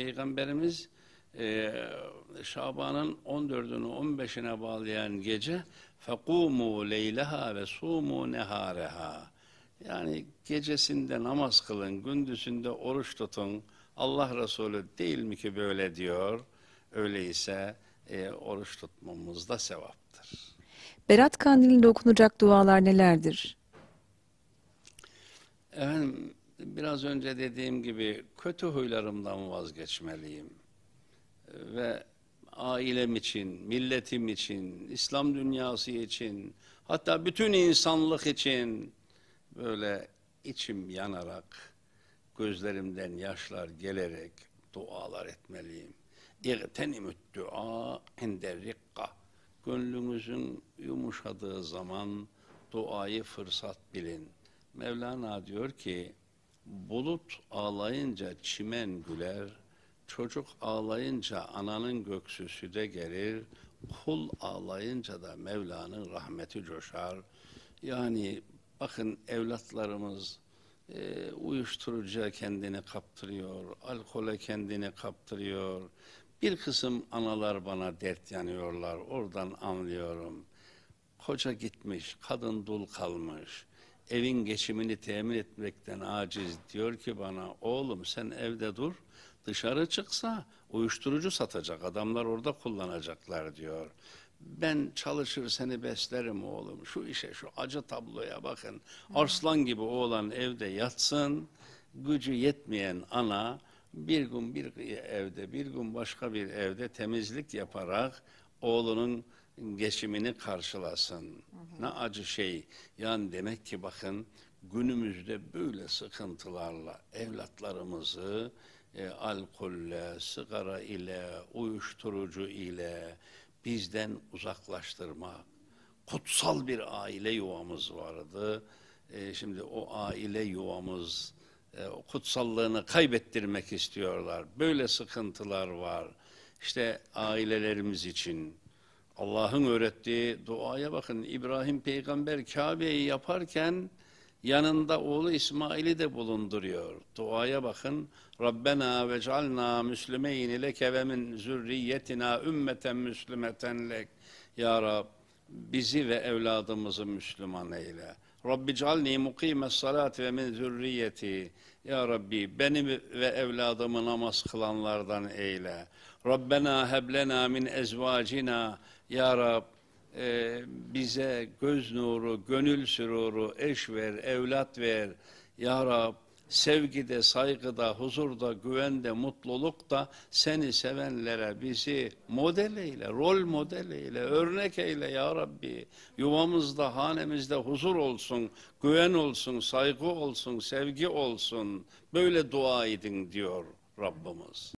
Peygamberimiz e, Şaban'ın 14'ünü 15'ine bağlayan gece fekumu leylaha ve sumu nehareha yani gecesinde namaz kılın, gündüzünde oruç tutun. Allah Resulü değil mi ki böyle diyor? Öyleyse e, oruç tutmamız da sevaptır. Berat Kandili'nde okunacak dualar nelerdir? Efendim, biraz önce dediğim gibi kötü huylarımdan vazgeçmeliyim. Ve ailem için, milletim için, İslam dünyası için, hatta bütün insanlık için böyle içim yanarak, gözlerimden yaşlar gelerek dualar etmeliyim. İğtenimü't dua inde rikka. Gönlünüzün yumuşadığı zaman duayı fırsat bilin. Mevlana diyor ki, Bulut ağlayınca çimen güler, çocuk ağlayınca ananın göksüsü de gelir, kul ağlayınca da Mevla'nın rahmeti coşar. Yani bakın evlatlarımız e, uyuşturucuya kendini kaptırıyor, alkole kendini kaptırıyor. Bir kısım analar bana dert yanıyorlar, oradan anlıyorum. Koca gitmiş, kadın dul kalmış.'' evin geçimini temin etmekten aciz diyor ki bana oğlum sen evde dur dışarı çıksa uyuşturucu satacak adamlar orada kullanacaklar diyor. Ben çalışır seni beslerim oğlum şu işe şu acı tabloya bakın arslan gibi oğlan evde yatsın gücü yetmeyen ana bir gün bir evde bir gün başka bir evde temizlik yaparak oğlunun geçimini karşılasın. Hı hı. Ne acı şey. Yani demek ki bakın günümüzde böyle sıkıntılarla evlatlarımızı e, alkolle, sigara ile, uyuşturucu ile bizden uzaklaştırma. Kutsal bir aile yuvamız vardı. E, şimdi o aile yuvamız e, o kutsallığını kaybettirmek istiyorlar. Böyle sıkıntılar var. İşte ailelerimiz için, Allah'ın öğrettiği duaya bakın. İbrahim peygamber Kabe'yi yaparken yanında oğlu İsmail'i de bulunduruyor. Duaya bakın. Rabbena ve cealna müslümeyni leke ve min zürriyetina ümmeten müslümeten lek. Ya Rab bizi ve evladımızı Müslüman eyle. Rabbi calni mukime salati ve min zürriyeti. Ya Rabbi benim ve evladımı namaz kılanlardan eyle. Rabbena heblena min ezvacina. Ya Rab e, bize göz nuru, gönül süruru, eş ver, evlat ver. Ya Rab sevgide, saygıda, huzurda, güvende, mutlulukta seni sevenlere bizi model eyle, rol model eyle, örnek eyle ya Rabbi. Yuvamızda, hanemizde huzur olsun, güven olsun, saygı olsun, sevgi olsun. Böyle dua edin diyor Rabbimiz.